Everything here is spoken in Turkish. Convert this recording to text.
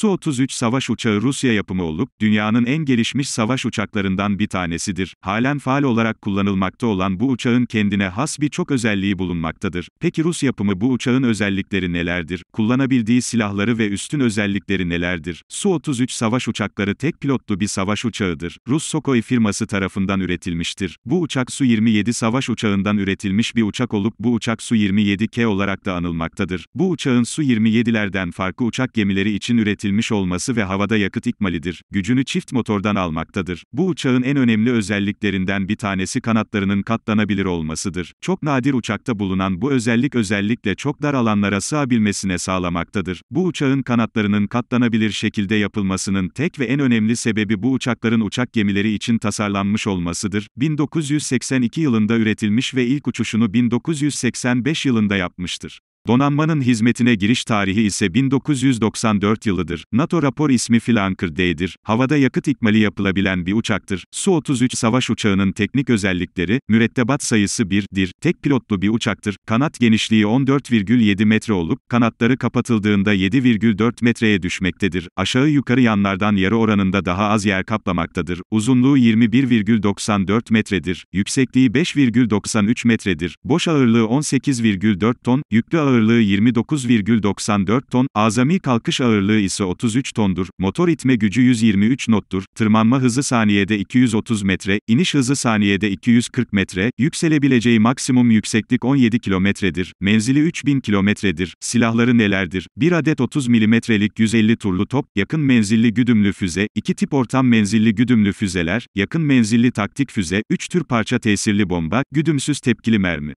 Su-33 savaş uçağı Rusya yapımı olup, dünyanın en gelişmiş savaş uçaklarından bir tanesidir. Halen faal olarak kullanılmakta olan bu uçağın kendine has birçok özelliği bulunmaktadır. Peki Rus yapımı bu uçağın özellikleri nelerdir? Kullanabildiği silahları ve üstün özellikleri nelerdir? Su-33 savaş uçakları tek pilotlu bir savaş uçağıdır. Rus Sukhoi firması tarafından üretilmiştir. Bu uçak Su-27 savaş uçağından üretilmiş bir uçak olup bu uçak Su-27K olarak da anılmaktadır. Bu uçağın Su-27'lerden farklı uçak gemileri için üretilmiştir üretilmiş olması ve havada yakıt ikmalidir. Gücünü çift motordan almaktadır. Bu uçağın en önemli özelliklerinden bir tanesi kanatlarının katlanabilir olmasıdır. Çok nadir uçakta bulunan bu özellik özellikle çok dar alanlara sığabilmesine sağlamaktadır. Bu uçağın kanatlarının katlanabilir şekilde yapılmasının tek ve en önemli sebebi bu uçakların uçak gemileri için tasarlanmış olmasıdır. 1982 yılında üretilmiş ve ilk uçuşunu 1985 yılında yapmıştır. Donanmanın hizmetine giriş tarihi ise 1994 yılıdır. NATO rapor ismi Flanker D'dir. Havada yakıt ikmali yapılabilen bir uçaktır. Su-33 savaş uçağının teknik özellikleri, mürettebat sayısı 1'dir. Tek pilotlu bir uçaktır. Kanat genişliği 14,7 metre olup, kanatları kapatıldığında 7,4 metreye düşmektedir. Aşağı yukarı yanlardan yarı oranında daha az yer kaplamaktadır. Uzunluğu 21,94 metredir. Yüksekliği 5,93 metredir. Boş ağırlığı 18,4 ton, yüklü ağırlığı ağırlığı 29,94 ton, azami kalkış ağırlığı ise 33 tondur, motor itme gücü 123 nottur, tırmanma hızı saniyede 230 metre, iniş hızı saniyede 240 metre, yükselebileceği maksimum yükseklik 17 kilometredir, menzili 3000 kilometredir, silahları nelerdir? 1 adet 30 milimetrelik 150 turlu top, yakın menzilli güdümlü füze, 2 tip ortam menzilli güdümlü füzeler, yakın menzilli taktik füze, 3 tür parça tesirli bomba, güdümsüz tepkili mermi.